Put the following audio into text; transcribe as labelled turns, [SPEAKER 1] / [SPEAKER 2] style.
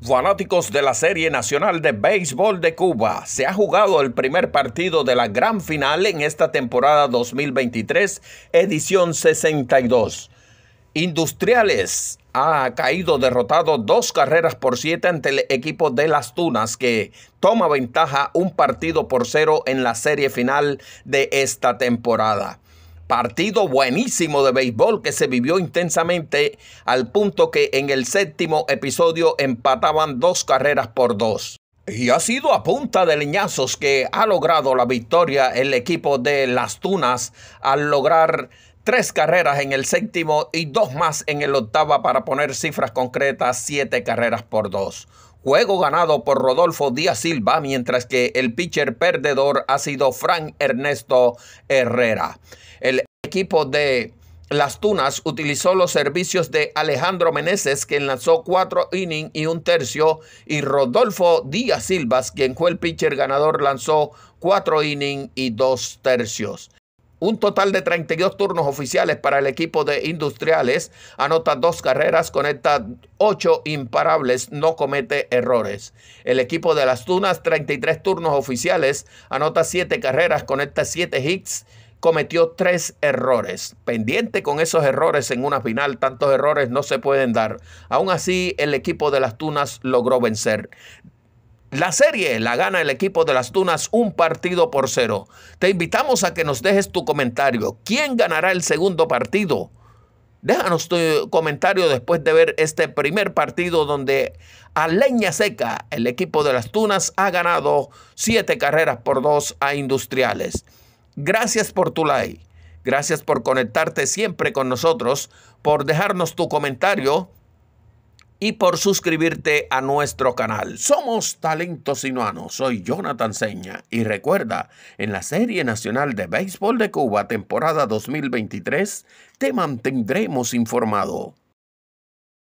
[SPEAKER 1] Fanáticos de la Serie Nacional de Béisbol de Cuba, se ha jugado el primer partido de la gran final en esta temporada 2023, edición 62. Industriales ha caído derrotado dos carreras por siete ante el equipo de las Tunas que toma ventaja un partido por cero en la serie final de esta temporada. Partido buenísimo de béisbol que se vivió intensamente al punto que en el séptimo episodio empataban dos carreras por dos. Y ha sido a punta de leñazos que ha logrado la victoria el equipo de las Tunas al lograr tres carreras en el séptimo y dos más en el octava para poner cifras concretas, siete carreras por dos. Juego ganado por Rodolfo Díaz Silva, mientras que el pitcher perdedor ha sido Frank Ernesto Herrera. El equipo de las Tunas utilizó los servicios de Alejandro Meneses, quien lanzó cuatro innings y un tercio, y Rodolfo Díaz Silva, quien fue el pitcher ganador, lanzó cuatro innings y dos tercios. Un total de 32 turnos oficiales para el equipo de Industriales. Anota dos carreras, conecta ocho imparables, no comete errores. El equipo de las Tunas, 33 turnos oficiales. Anota siete carreras, conecta siete hits cometió tres errores. Pendiente con esos errores en una final, tantos errores no se pueden dar. Aún así, el equipo de las Tunas logró vencer. La serie la gana el equipo de las Tunas un partido por cero. Te invitamos a que nos dejes tu comentario. ¿Quién ganará el segundo partido? Déjanos tu comentario después de ver este primer partido donde a leña seca el equipo de las Tunas ha ganado siete carreras por dos a Industriales. Gracias por tu like. Gracias por conectarte siempre con nosotros, por dejarnos tu comentario y por suscribirte a nuestro canal. Somos Talentos Sinuano. soy Jonathan Seña y recuerda, en la Serie Nacional de Béisbol de Cuba temporada 2023 te mantendremos informado.